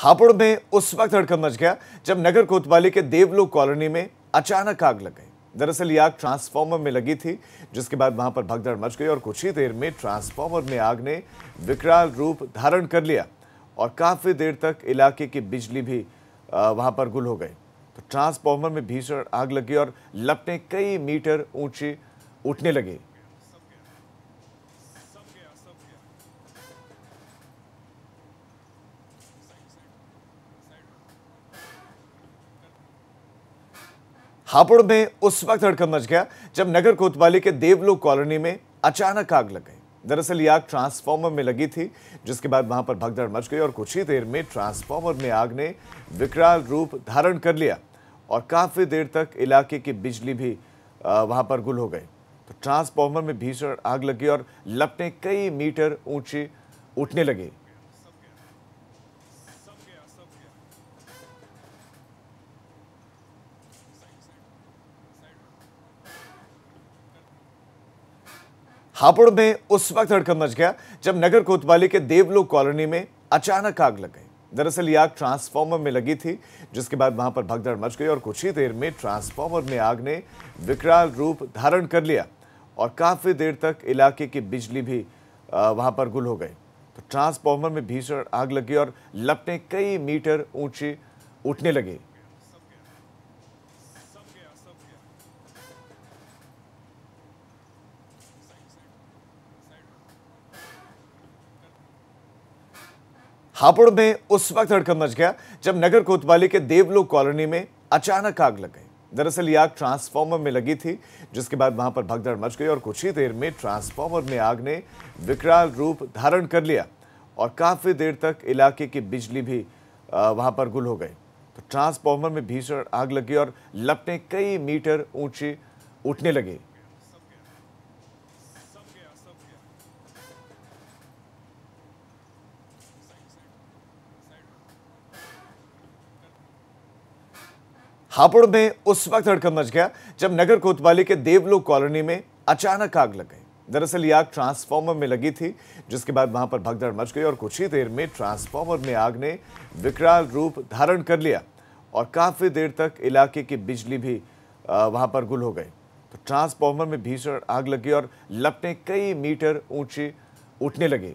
हापुड़ में उस वक्त हड़कम मच गया जब नगर कोतवाली के देवलोक कॉलोनी में अचानक आग लग गई दरअसल ये आग ट्रांसफार्मर में लगी थी जिसके बाद वहां पर भगदड़ मच गई और कुछ ही देर में ट्रांसफार्मर में आग ने विकराल रूप धारण कर लिया और काफ़ी देर तक इलाके की बिजली भी वहाँ पर गुल हो गई तो ट्रांसफार्मर में भीषण आग लगी और लपटें कई मीटर ऊंची उठने लगी हापुड़ में उस वक्त हड़कम मच गया जब नगर कोतवाली के देवलोक कॉलोनी में अचानक आग लग गई दरअसल ये आग ट्रांसफार्मर में लगी थी जिसके बाद वहां पर भगदड़ मच गई और कुछ ही देर में ट्रांसफार्मर में आग ने विकराल रूप धारण कर लिया और काफ़ी देर तक इलाके की बिजली भी वहां पर गुल हो गई तो ट्रांसफार्मर में भीषण आग लगी और लपटें कई मीटर ऊंची उठने लगी हापुड़ में उस वक्त हड़कम मच गया जब नगर कोतवाली के देवलोक कॉलोनी में अचानक आग लग गई दरअसल ये आग ट्रांसफार्मर में लगी थी जिसके बाद वहां पर भगदड़ मच गई और कुछ ही देर में ट्रांसफार्मर में आग ने विकराल रूप धारण कर लिया और काफ़ी देर तक इलाके की बिजली भी वहाँ पर गुल हो गई तो ट्रांसफार्मर में भीषण आग लगी और लपटें कई मीटर ऊंची उठने लगी हापुड़ में उस वक्त हड़कम मच गया जब नगर कोतवाली के देवलोक कॉलोनी में अचानक आग लग गई दरअसल ये आग ट्रांसफार्मर में लगी थी जिसके बाद वहां पर भगदड़ मच गई और कुछ ही देर में ट्रांसफार्मर में आग ने विकराल रूप धारण कर लिया और काफ़ी देर तक इलाके की बिजली भी वहाँ पर गुल हो गई तो ट्रांसफार्मर में भीषण आग लगी और लपटें कई मीटर ऊंची उठने लगी हापुड़ में उस वक्त हड़कम मच गया जब नगर कोतवाली के देवलोक कॉलोनी में अचानक आग लग गई दरअसल ये आग ट्रांसफार्मर में लगी थी जिसके बाद वहां पर भगदड़ मच गई और कुछ ही देर में ट्रांसफार्मर में आग ने विकराल रूप धारण कर लिया और काफ़ी देर तक इलाके की बिजली भी वहां पर गुल हो गई तो ट्रांसफार्मर में भीषण आग लगी और लपटें कई मीटर ऊंची उठने लगी